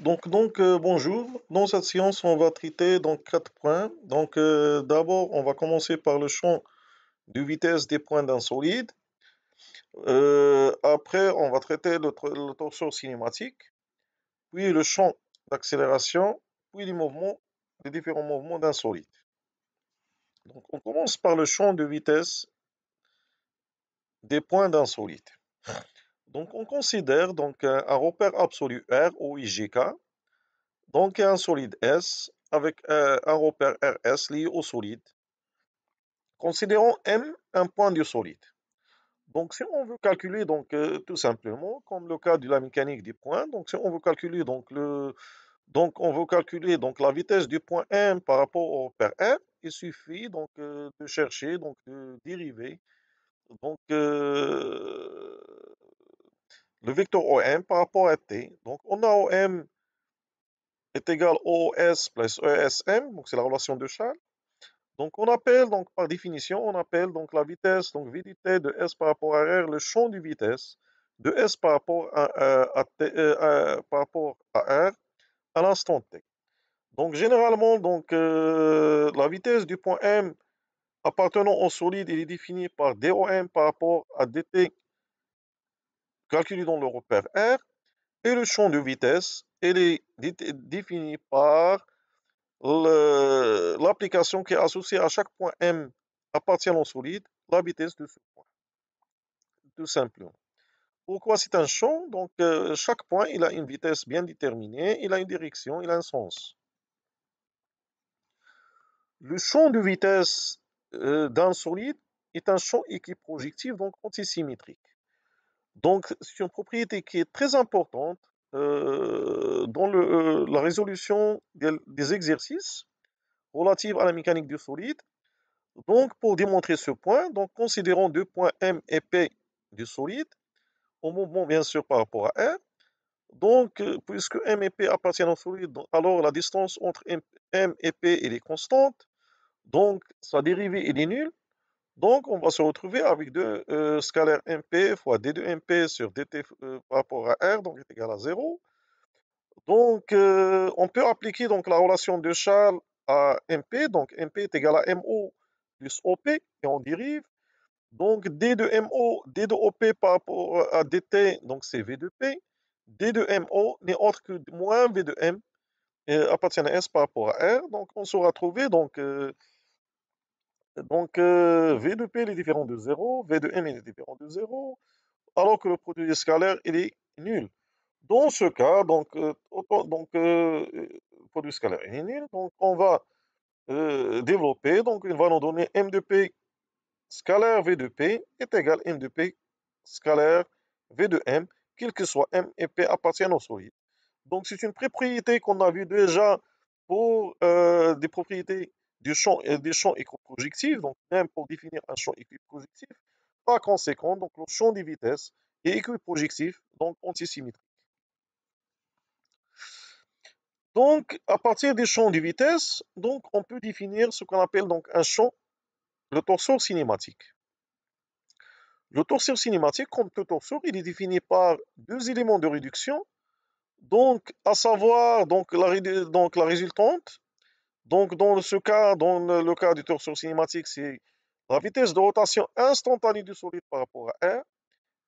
Donc, euh, bonjour. Dans cette séance, on va traiter donc quatre points. Donc, euh, d'abord, on va commencer par le champ de vitesse des points d'un solide. Euh, après, on va traiter le, torseur cinématique, puis le champ d'accélération, puis les mouvements, les différents mouvements d'un solide. Donc, on commence par le champ de vitesse des points d'un solide. Donc, on considère donc un repère absolu R ou donc un solide S avec euh, un repère RS lié au solide. Considérons M un point du solide. Donc, si on veut calculer donc euh, tout simplement, comme le cas de la mécanique des points, donc si on veut calculer donc le, donc on veut calculer donc la vitesse du point M par rapport au repère R, il suffit donc euh, de chercher donc de dériver donc le vecteur OM par rapport à T. Donc, on a OM est égal OS plus ESM, donc c'est la relation de Charles. Donc, on appelle, donc, par définition, on appelle donc la vitesse, donc VDT de S par rapport à R, le champ de vitesse de S par rapport à, euh, rapport à R à l'instant T. Donc, généralement, donc, euh, la vitesse du point M appartenant au solide, il est défini par DOM par rapport à DT calculé dans le repère R, et le champ de vitesse, Il est défini par l'application qui est associée à chaque point M appartenant au solide, la vitesse de ce point. Tout simplement. Pourquoi c'est un champ Donc, euh, chaque point, il a une vitesse bien déterminée, il a une direction, il a un sens. Le champ de vitesse euh, d'un solide est un champ équiprojectif, donc antisymétrique. Donc, c'est une propriété qui est très importante euh, dans euh, la résolution des, exercices relatifs à la mécanique du solide. Donc, pour démontrer ce point, donc considérons deux points M et P du solide, au mouvement bien sûr par rapport à R. Donc, euh, puisque M et P appartiennent au solide, alors la distance entre M, et P est constante. Donc, sa dérivée est nulle. Donc, on va se retrouver avec deux euh, scalaires MP fois D2MP sur DT euh, par rapport à R, donc est égal à 0. Donc, euh, on peut appliquer donc, la relation de Charles à MP. Donc, MP est égal à MO plus OP, et on dérive. Donc, D 2 MO, D 2 OP par rapport à DT, donc c'est V 2 P. D 2 MO n'est autre que moins V 2 M, et appartient à S par rapport à R. Donc, on sera trouvé donc, donc, euh, V de P, est différent de 0, V de M, est différent de 0, alors que le produit scalaire, il est nul. Dans ce cas, donc, euh, donc euh, le produit scalaire est nul, donc on va développer, donc il va nous donner M de P scalaire V de P est égal à M de P scalaire V de M, quel que soit M et P appartiennent au solide. Donc, c'est une propriété qu'on a vue déjà pour des propriétés du champ, des champs euh, équiprojectifs, donc même pour définir un champ équiprojectif, par conséquent, donc le champ des vitesses est équiprojectif, donc antisymétrique. Donc, à partir des champs de vitesse, donc, on peut définir ce qu'on appelle donc un champ, le torseur cinématique. Le torseur cinématique, comme tout torseur, il est défini par deux éléments de réduction, donc, à savoir donc, la, donc, la résultante donc, dans ce cas, dans le cas du torsion cinématique, c'est la vitesse de rotation instantanée du solide par rapport à R,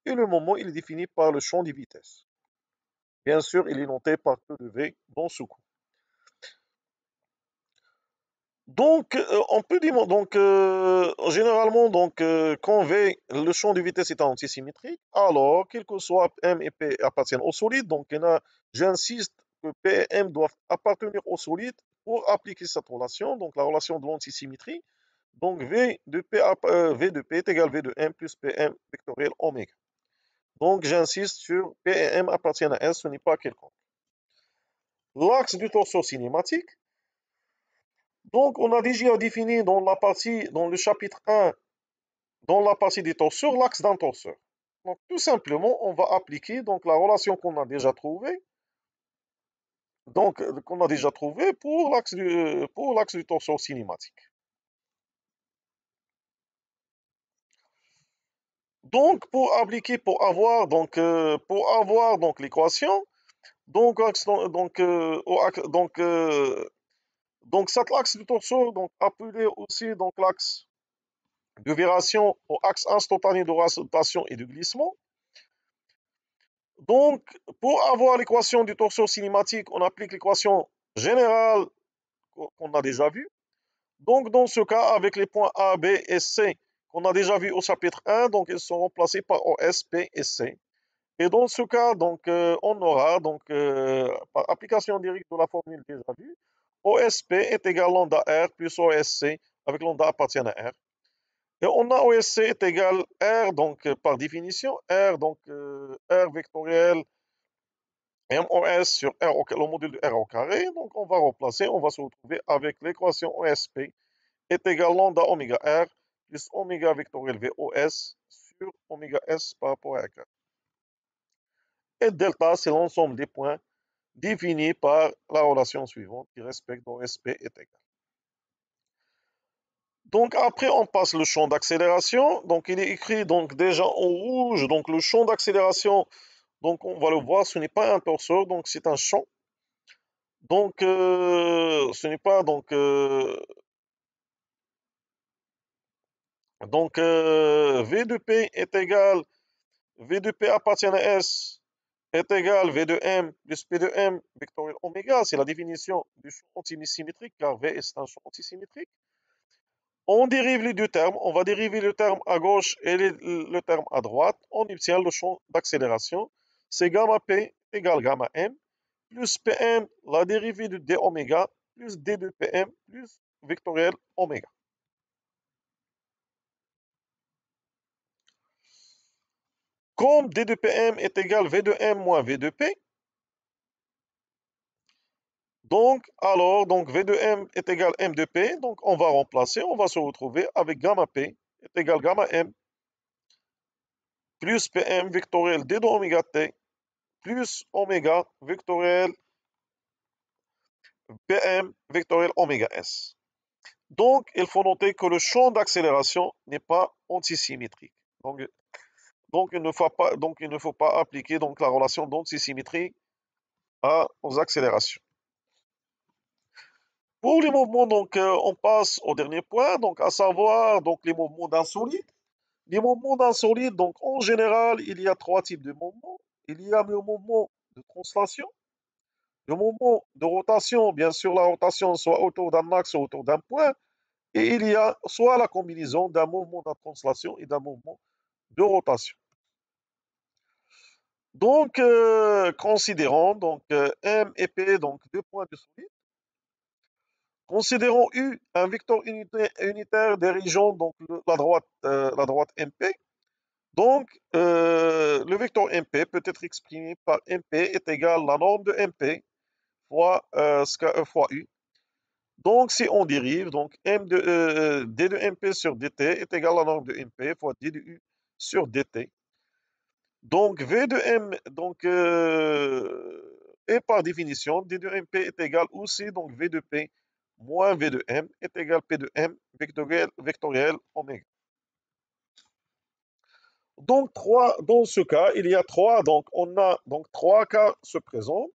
et le moment, il est défini par le champ de vitesse. Bien sûr, il est noté par E de V dans ce coup. Donc, euh, on peut dire, donc, euh, généralement, donc, euh, quand V, le champ de vitesse est antisymétrique, alors, quel que soit M et P appartiennent au solide, donc, j'insiste que P et M doivent appartenir au solide pour appliquer cette relation, donc la relation de l'antisymétrie, donc V de, P, euh, v de P est égal à V de M plus PM vectoriel oméga. Donc j'insiste sur P et M appartiennent à S, ce n'est pas quelconque. L'axe du torseur cinématique. Donc on a déjà défini dans la partie, dans le chapitre 1, dans la partie des torseurs, l'axe d'un torseur. Donc tout simplement, on va appliquer donc, la relation qu'on a déjà trouvée donc, euh, qu'on a déjà trouvé pour l'axe du, pour cinématique. Donc, pour appliquer, pour avoir donc, euh, pour avoir donc l'équation, donc donc donc euh, donc cet axe du torsion, donc appelé aussi donc l'axe de viration ou axe instantané de rotation et de glissement, donc, pour avoir l'équation du torsion cinématique, on applique l'équation générale qu'on a déjà vue. Donc, dans ce cas, avec les points A, B et C qu'on a déjà vus au chapitre 1, donc ils sont remplacés par OS, P et C. Et dans ce cas, donc, euh, on aura, donc, euh, par application directe de la formule déjà vue, OSP est égal à lambda R plus OSC avec lambda appartient à R. Et on a OSC est égal R, donc euh, par définition, R, donc euh, R vectoriel MOS sur R au, le module de R au carré. Donc on va replacer, on va se retrouver avec l'équation OSP est égal lambda omega R plus oméga vectoriel VOS sur oméga S par rapport à R. Et delta, c'est l'ensemble des points définis par la relation suivante qui respecte OSP est égal. Donc après, on passe le champ d'accélération. Donc il est écrit donc déjà en rouge. Donc le champ d'accélération, donc on va le voir, ce n'est pas un torseur, donc c'est un champ. Donc euh, ce n'est pas donc euh, donc euh, V de P est égal V de P appartient à S est égal V de M plus P de M vectoriel oméga. C'est la définition du champ antisymétrique car V est un champ antisymétrique. On dérive les deux termes, on va dériver le terme à gauche et le terme à droite. On obtient le champ d'accélération. C'est gamma P égale gamma M plus PM, la dérivée de D oméga plus D de PM plus vectoriel oméga. Comme D de PM est égal V de M moins V de P, donc, alors, donc V de M est égal M de P. Donc, on va remplacer, on va se retrouver avec gamma P est égal gamma M plus PM vectoriel D de T plus oméga vectoriel PM vectoriel oméga S. Donc, il faut noter que le champ d'accélération n'est pas antisymétrique. Donc, donc, il ne faut pas, appliquer donc, la relation d'antisymétrie aux accélérations. Pour les mouvements, donc, euh, on passe au dernier point, donc, à savoir donc, les mouvements d'un solide. Les mouvements d'un solide, donc, en général, il y a trois types de mouvements. Il y a le mouvement de translation, le mouvement de rotation, bien sûr, la rotation soit autour d'un axe ou autour d'un point, et il y a soit la combinaison d'un mouvement de translation et d'un mouvement de rotation. Donc, euh, considérons donc, euh, M et P, donc deux points de solide. Considérons U un vecteur unitaire, unitaire dirigeant donc la droite euh, la droite MP. Donc euh, le vecteur MP peut être exprimé par MP est égal à la norme de MP fois euh, e fois U. Donc si on dérive donc euh, D de MP sur DT est égal à la norme de MP fois D de U sur DT. Donc V de M donc et par définition D de MP est égal aussi donc V de P moins V de M est égal P de M vectoriel, vectoriel oméga. Donc, 3, dans ce cas, il y a trois. Donc, on a donc trois cas se présentent.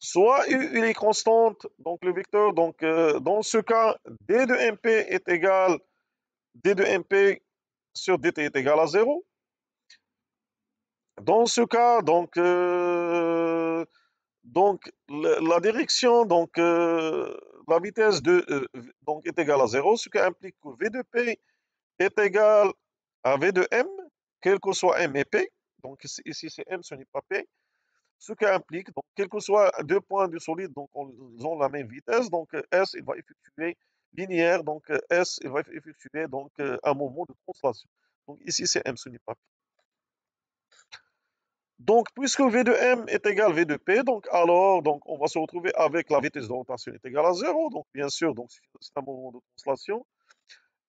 Soit U, il est constante, donc le vecteur. Donc, euh, dans ce cas, D de MP est égal D de MP sur dt est égal à 0. Dans ce cas, donc, euh, donc la, direction, donc, euh, la vitesse de, euh, donc est égale à 0, ce qui implique que V de P est égal à V de M, quel que soit M et P. Donc ici c'est M, ce n'est pas P. Ce qui implique, donc, quel que soit deux points du solide, donc ils ont la même vitesse. Donc euh, S, il va effectuer linéaire. Donc euh, S, il va effectuer donc, un mouvement de translation. Donc ici c'est M, ce n'est pas P. Donc, puisque V de M est égal à V de P, donc alors donc, on va se retrouver avec la vitesse de rotation est égale à 0. Donc, bien sûr, c'est un moment de translation.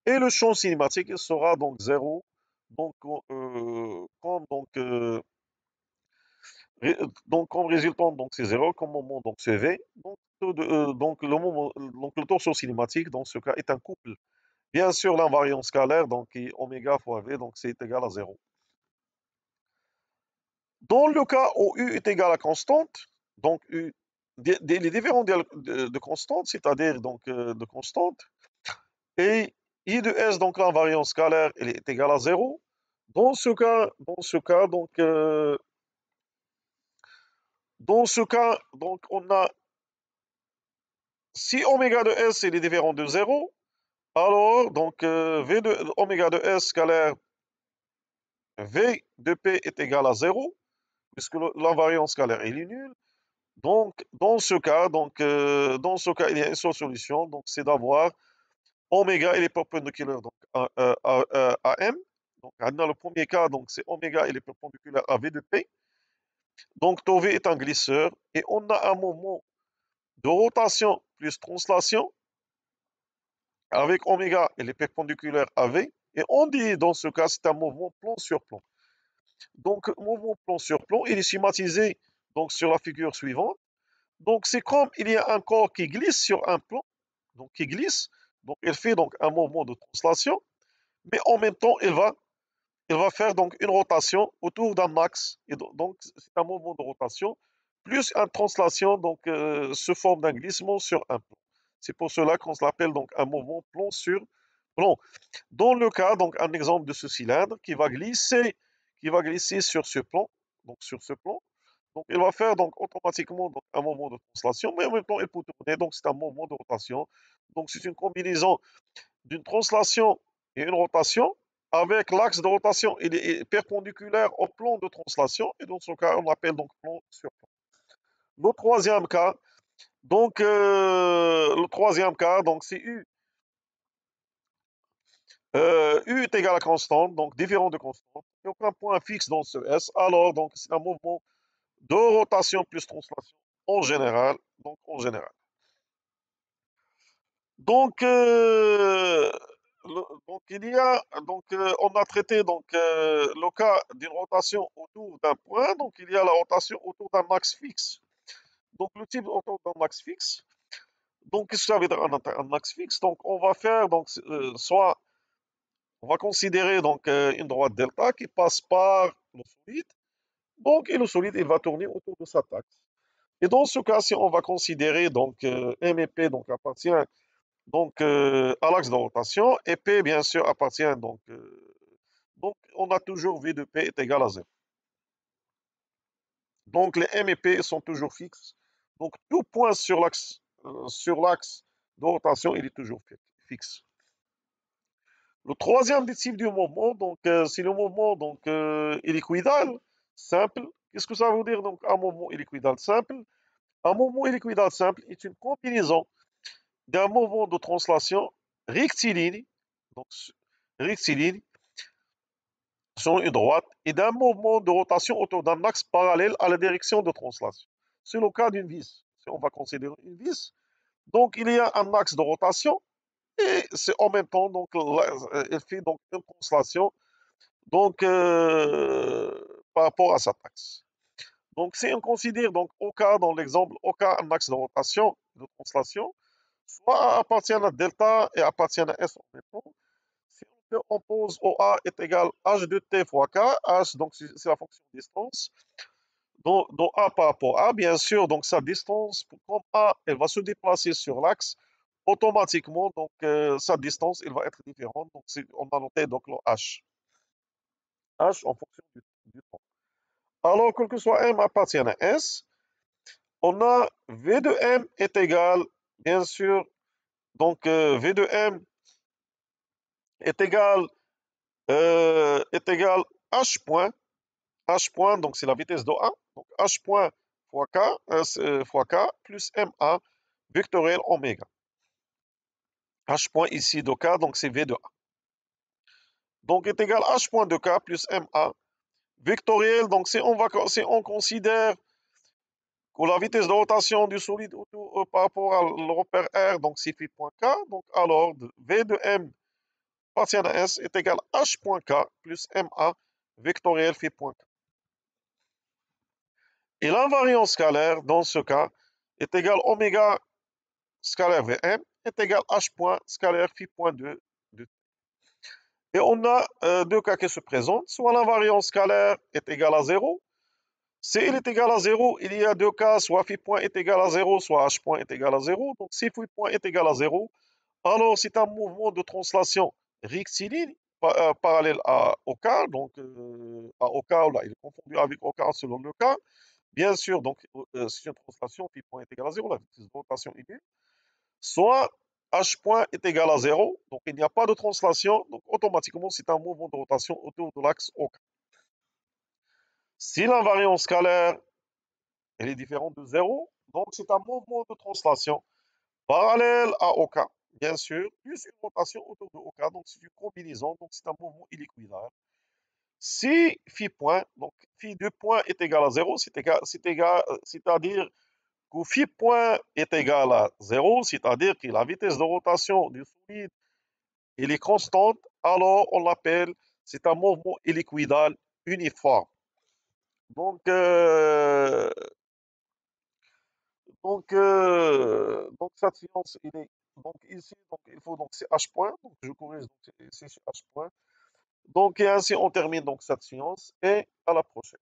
Et le champ cinématique sera donc 0. Euh, euh, donc, comme, donc, donc, en résultant, donc c'est 0, comme moment, donc c'est V. Donc, euh, donc, le moment, donc, le torsion cinématique, dans ce cas, est un couple. Bien sûr, l'invariance scalaire, donc, est oméga fois V, donc c'est égal à 0. Dans le cas où U est égal à constante, donc U, les différents de, constante, c'est-à-dire donc euh, de constante, et I de S, donc la scalaire, elle est égale à 0. Dans ce cas, dans ce cas, donc, euh, dans ce cas, donc on a si oméga de S il est différent de 0, alors donc euh, V de oméga de S scalaire V de P est égal à 0 puisque variance scalaire est nulle. Donc, dans ce cas, donc, euh, dans ce cas, il y a une seule solution, donc c'est d'avoir oméga et les perpendiculaires donc, à, e, e, M. Donc, dans le premier cas, donc c'est oméga et les perpendiculaires à V de P. Donc, tau V est un glisseur et on a un moment de rotation plus translation avec oméga et les perpendiculaires à V. Et on dit dans ce cas, c'est un mouvement plan sur plan. Donc, mouvement plan sur plan, il est schématisé donc, sur la figure suivante. Donc, c'est comme il y a un corps qui glisse sur un plan, donc qui glisse, donc il fait donc un mouvement de translation, mais en même temps, il va, il va faire donc une rotation autour d'un axe. Et donc, c'est un mouvement de rotation, plus une translation, donc, euh, se forme d'un glissement sur un plan. C'est pour cela qu'on l'appelle donc un mouvement plan sur plan. Dans le cas, donc, un exemple de ce cylindre qui va glisser qui va glisser sur ce plan, donc sur ce plan. Donc, il va faire donc automatiquement un moment de translation, mais en même temps, il peut tourner, donc c'est un moment de rotation. Donc, c'est une combinaison d'une translation et une rotation avec l'axe de rotation. Il est perpendiculaire au plan de translation, et dans ce cas, on l'appelle donc plan sur plan. Le troisième cas, donc, euh, le troisième cas, donc c'est U euh, U est égal à constante, donc différent de constante. Il n'y a aucun point fixe dans ce S. Alors, donc, c'est un mouvement de rotation plus translation en général. Donc, en général. Donc, euh, donc y a, donc, euh, on a traité donc, le cas d'une rotation autour d'un point. Donc, il y a la rotation autour d'un max fixe. Donc, le type autour d'un max fixe. Donc, qu'est-ce que ça veut dire un, max fixe Donc, on va faire donc, soit on va considérer donc euh, une droite delta qui passe par le Donc, et solide il va tourner autour de cet axe. Et dans ce cas, ci on va considérer donc euh, M et P donc, appartient donc, euh, à l'axe de rotation, et P, bien sûr, appartient donc... donc, on a toujours V de P est égal à 0. Donc, les M et P sont toujours fixes. Donc, tout point sur l'axe sur l'axe de rotation, il est toujours fixe. Le troisième type du mouvement, donc, euh, c'est le mouvement donc, euh, simple. Qu'est-ce que ça veut dire donc, un mouvement illiquidal simple Un mouvement illiquidal simple est une combinaison d'un mouvement de translation rectiligne, donc rectiligne, sur une droite, et d'un mouvement de rotation autour d'un axe parallèle à la direction de translation. C'est le cas d'une vis. Si on va considérer une vis, donc il y a un axe de rotation et c'est en même temps, donc, euh, euh, elle fait donc une translation donc, euh, par rapport à sa taxe. Donc, si on considère donc, au cas, dans l'exemple, au cas un axe de rotation, de translation, soit appartient à delta et appartient à S en même temps, si on, pose OA est égal à H de T fois K, H, donc c'est la fonction distance, donc, donc, A par rapport à A, bien sûr, donc sa distance, comme A, elle va se déplacer sur l'axe automatiquement, donc, euh, sa distance, il va être différente. Donc, on a noté donc, le H. H en fonction du, temps. Alors, quel que soit M appartient à S, on a V de M est égal, bien sûr, donc euh, V de M est égal, euh, est égal H point. H point, donc c'est la vitesse de A. Donc H point fois K, fois K plus MA vectoriel oméga h point ici de k, donc c'est V de A. Donc est égal à h point de k plus ma vectoriel. Donc si on, va, on considère que la vitesse de rotation du solide euh, par rapport à le repère R, donc c'est k donc alors V de m partielle à S est égal à K plus ma vectoriel K. Et l'invariance scalaire, dans ce cas, est égal à oméga scalaire Vm est égal à h point scalaire phi point 2 de Et on a euh, deux cas qui se présentent, soit l'invariance scalaire est égale à 0. Si il est égal à 0, il y a deux cas, soit phi point est égal à 0, soit h point est égal à 0. Donc si phi point est égal à 0, alors c'est un mouvement de translation rixiline euh, parallèle à OK, donc euh, à OK, là, il est confondu avec OK selon le cas. Bien sûr, donc c'est une translation phi point est égal à 0, la rotation est soit h point est égal à 0, donc il n'y a pas de translation, donc automatiquement c'est un mouvement de rotation autour de l'axe OK. Si l'invariance scalaire elle est différente de 0, donc c'est un mouvement de translation parallèle à OK, bien sûr, plus une rotation autour de OK, donc c'est une combinaison, donc c'est un mouvement illiquidaire. Si phi point, donc phi 2 point est égal à 0, euh, c'est-à-dire si phi point est égal à 0, c'est-à-dire que la vitesse de rotation du solide est constante, alors on l'appelle, c'est un mouvement illiquidal uniforme. Donc, euh, donc, euh, donc cette science, il est donc ici, donc il faut donc c'est H point, je corrige donc c'est H point. Donc et ainsi on termine donc cette science et à la prochaine.